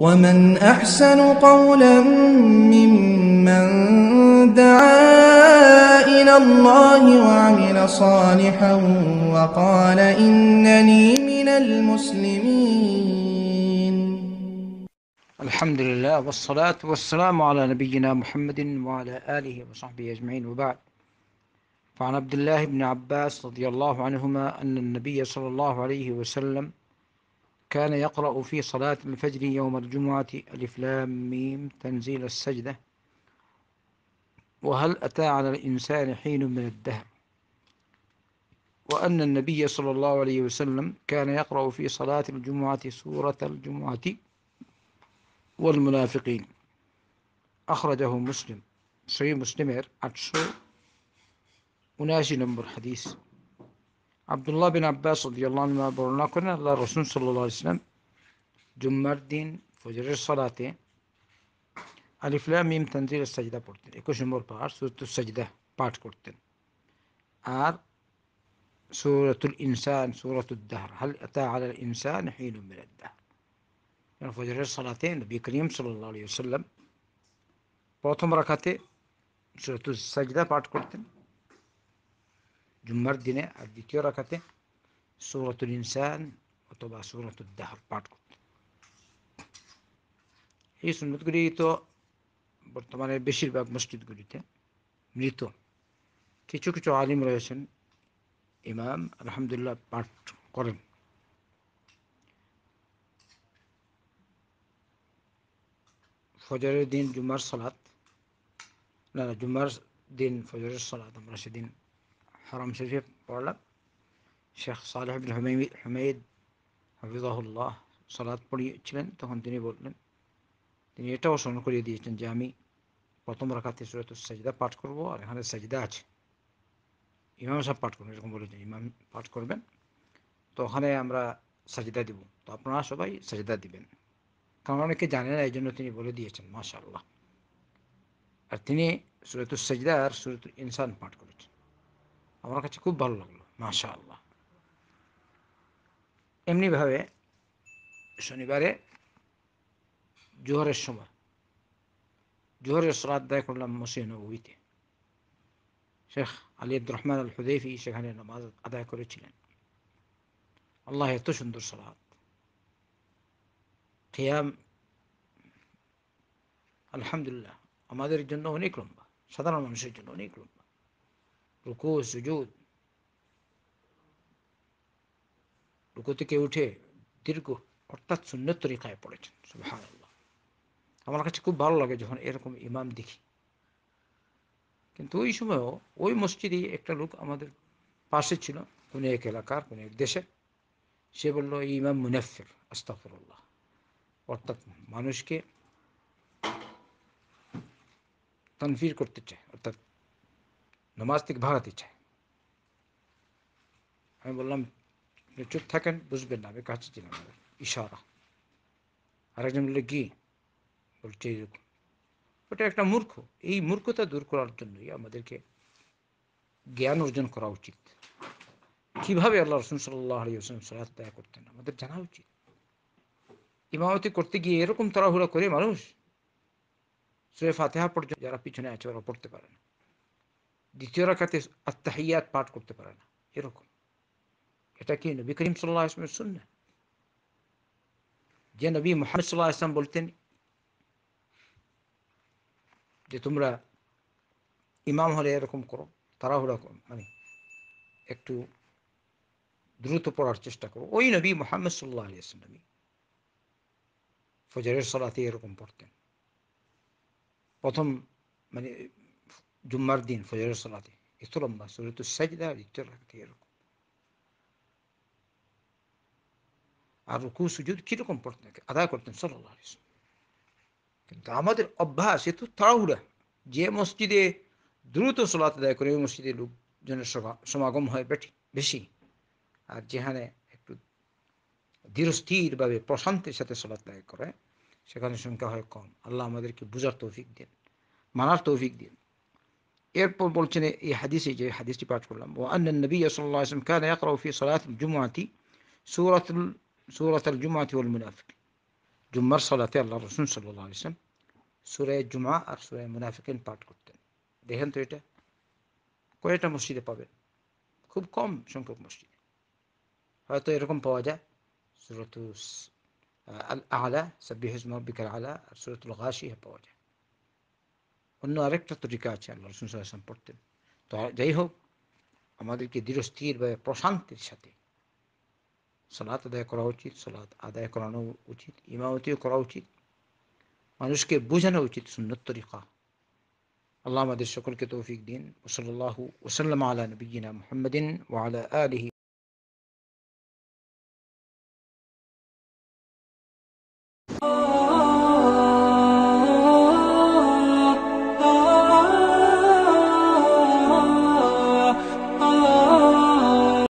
ومن أحسن قولا ممن دعا إلى الله وعمل صالحا وقال إنني من المسلمين الحمد لله والصلاة والسلام على نبينا محمد وعلى آله وصحبه أجمعين وبعد فعن عبد الله بن عباس رضي الله عنهما أن النبي صلى الله عليه وسلم كان يقرأ في صلاة الفجر يوم الجمعة ألف لام ميم تنزيل السجدة وهل أتى على الإنسان حين من الدهر وأن النبي صلى الله عليه وسلم كان يقرأ في صلاة الجمعة سورة الجمعة والمنافقين أخرجه مسلم صحيح مسلم 8 وناشي نمبر حديث Abdullah bin Abbas radıyallahu anh'a borunakone Allah Resulü sallallahu aleyhi ve sellem Cumardin Fujirir salati Alif Lam Mim Tanzil sajda পড়তেন 21 নম্বর পার সূরাতুস সাজদা পাঠ করতেন আর সূরাতুল ইনসান সূরাতুদ দাহর হাল আতা আলাল ইনসান হিন মিন আদ-দাহর يعني ফজরের সালাতে নবী করিম সাল্লাল্লাহু আলাইহি ওয়াসাল্লাম প্রথম রাকাতে সূরাতুস সাজদা পাঠ করতেন জুম্মার দিনে আর দ্বিতীয় রাখাতে সুরতুল ইনসান অথবা সুরতুল দাহর পাঠ করতে এই সুন্নতগুলি তো বর্তমানে বেশিরভাগ মসজিদগুলিতে মৃত কিছু কিছু আলিম রয়েছেন ইমাম আলহামদুলিল্লাহ পাঠ করেন ফজরের দিন জুমার সলাত না জুমার দিন ফজরের সলাত আমরা সেদিন হারাম শরীফে পড়লাম শেখ সালেহ হুমেদ হাফিজাহুল্লাহ সালাদ পড়িয়েছিলেন তখন তিনি বললেন তিনি এটাও স্মরণ করিয়ে দিয়েছেন যে আমি প্রথম রাখাতে সুরাত সাজিদা পাঠ করব আর এখানে সাজিদা আছে ইমাম সাহেব পাঠ করবেন এরকম বলেছেন ইমাম পাঠ করবেন তো ওখানে আমরা সাজিদা দিব তো আপনারা সবাই সাজিদা দিবেন কারণ অনেকে জানে না এই জন্য তিনি বলে দিয়েছেন মাশাল্লাহ আর তিনি সুরতুল সাজিদা আর সুরতুল ইনসান পাঠ করেছেন আমার কাছে খুব ভালো লাগলো মাশা আল্লাহ এমনিভাবে শনিবারে জোহরের সময় জোহরের সলাদ করলাম মসিহ নবীতে শেখ আলী রহমান আল হুদেফি সেখানে নামাজ আদায় করেছিলেন আল্লাহ এত সুন্দর সলাদ খেয়াম আলহামদুলিল্লাহ আমাদের জন্য অনেক লম্বা সাধারণ মানুষের জন্য অনেক লম্বা রুকু সুজুদ রুকু থেকে উঠে দীর্ঘ অর্থাৎ শূন্য তরিকায় পড়েছেন আমার কাছে খুব ভালো লাগে যখন এরকম ইমাম দেখি কিন্তু ওই সময়ও ওই মসজিদে একটা লোক আমাদের পাশে ছিল কোন এক এলাকার কোন এক দেশে সে বলল ইমাম মুনাফির আস্তাফরুল্লাহ অর্থাৎ মানুষকে তানফির করতে চায় অর্থাৎ নামাজ থেকে ভাঙাতে চায় আমি বললাম চুপ থাকেন বুঝবেন না আমি কাছে ছিলাম ইশারা আরেকজন বললে কি বলছে ওটা একটা মূর্খ এই মূর্খতা দূর করার জন্যই আমাদেরকে জ্ঞান অর্জন করা উচিত কিভাবে আল্লাহ রসুন সাল্লাহ আলী সালাত দয়া করতেন আমাদের জানা উচিত ইমামতি করতে গিয়ে এরকম তাড়াহুড়া করে মানুষ সুরে ফাতেহা পর্যন্ত যারা পিছনে আছে ওরা পড়তে পারে না দ্বিতীয় রাখাতে আত্মাহিয়াত পাঠ করতে পারে না এরকম এটা কি নবী করিম সাল্লাহ আসলামের না যে নবী মোহাম্মদ সাল্লাহ আসলাম বলতেন যে তোমরা ইমাম হলে এরকম করো তাড়াহুড়া করো মানে একটু দ্রুত পড়ার চেষ্টা করো ওই নবী মোহাম্মদ সাল্লাহ আলী আসলামী ফজরের সলাতে এরকম পড়তেন প্রথম মানে জুম্মার দিন ফজরের সালাতে এত লম্বা তো সাজদা দ্বিতীয় রাখতে এরকম আর রুকু সুযোগ কিরকম পড়তেন আদায় করতেন সাল্লাহ কিন্তু আমাদের অভ্যাস এত তাড়াহুড়া যে মসজিদে দ্রুত সলাত আদায় করে ওই মসজিদে লোকজনের সমাগম হয় বেশি আর যেখানে একটু ধীরস্থিরভাবে প্রশান্তির সাথে সলাত আদায় করে সেখানে সংখ্যা হয় কম আল্লাহ আমাদেরকে বুঝার তৌফিক দেন মানার তৌফিক দেন إيربول بولتني إي حديثي جاي حديثي بعد كلهم وأن النبي صلى الله عليه وسلم كان يقرأ في صلاة الجمعة سورة سورة الجمعة والمنافق جمر صلاة الله الرسول صلى الله عليه وسلم سورة الجمعة سورة المنافقين بعد كلهم دهن تويتا كويتا مسجد بابل كوب كوم شنكوب مسجد هاتو يركم بواجا سورة الأعلى سبيح اسم ربك الأعلى سورة الغاشية بواجه অন্য আরেকটা তরিকা আছে আল্লাহ রসুল সাল্লাম পড়তেন তো যাই হোক আমাদেরকে দৃঢ়স্থির বা প্রশান্তির সাথে সালাত আদায় করা উচিত সালাত আদায় করানো উচিত ইমামতিও করা উচিত মানুষকে বোঝানো উচিত সুন্নত তরিকা আল্লাহ আমাদের সকলকে তৌফিক দিন ওসল্লাহ ওসাল্লাম আলা নবীনা মোহাম্মদিন ওয়ালা আলহি